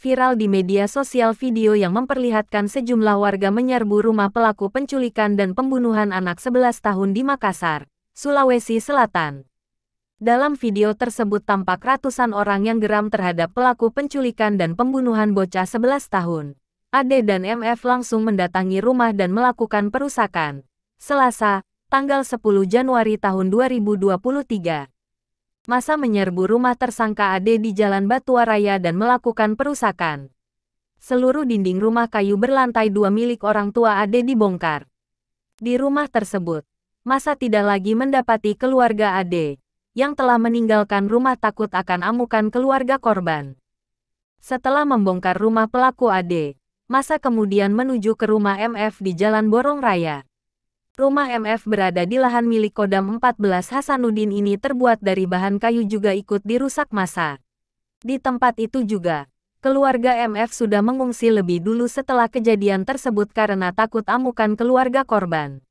viral di media sosial video yang memperlihatkan sejumlah warga menyerbu rumah pelaku penculikan dan pembunuhan anak 11 tahun di Makassar, Sulawesi Selatan. Dalam video tersebut tampak ratusan orang yang geram terhadap pelaku penculikan dan pembunuhan bocah 11 tahun. Ade dan MF langsung mendatangi rumah dan melakukan perusakan. Selasa, tanggal 10 Januari tahun 2023 masa menyerbu rumah tersangka Ade di Jalan Batuaraya dan melakukan perusakan. Seluruh dinding rumah kayu berlantai dua milik orang tua Ade dibongkar. Di rumah tersebut, masa tidak lagi mendapati keluarga Ade, yang telah meninggalkan rumah takut akan amukan keluarga korban. Setelah membongkar rumah pelaku Ade, masa kemudian menuju ke rumah MF di Jalan Borong Raya. Rumah MF berada di lahan milik Kodam 14 Hasanuddin ini terbuat dari bahan kayu juga ikut dirusak masa. Di tempat itu juga, keluarga MF sudah mengungsi lebih dulu setelah kejadian tersebut karena takut amukan keluarga korban.